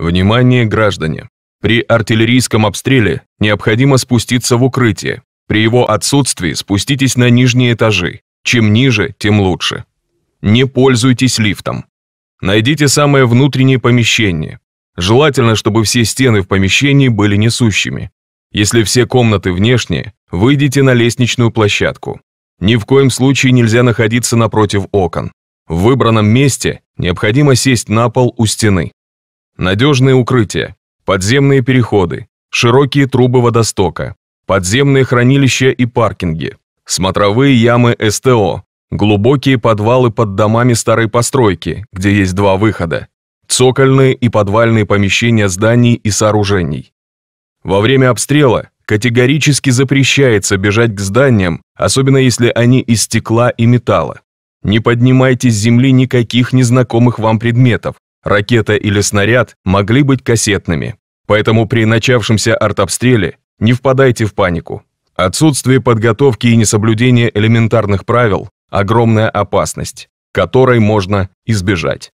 Внимание, граждане! При артиллерийском обстреле необходимо спуститься в укрытие. При его отсутствии спуститесь на нижние этажи. Чем ниже, тем лучше. Не пользуйтесь лифтом. Найдите самое внутреннее помещение. Желательно, чтобы все стены в помещении были несущими. Если все комнаты внешние, выйдите на лестничную площадку. Ни в коем случае нельзя находиться напротив окон. В выбранном месте необходимо сесть на пол у стены. Надежные укрытия, подземные переходы, широкие трубы водостока, подземные хранилища и паркинги, смотровые ямы СТО, глубокие подвалы под домами старой постройки, где есть два выхода, цокольные и подвальные помещения зданий и сооружений. Во время обстрела категорически запрещается бежать к зданиям, особенно если они из стекла и металла. Не поднимайте с земли никаких незнакомых вам предметов, ракета или снаряд могли быть кассетными. Поэтому при начавшемся артобстреле не впадайте в панику. Отсутствие подготовки и несоблюдение элементарных правил – огромная опасность, которой можно избежать.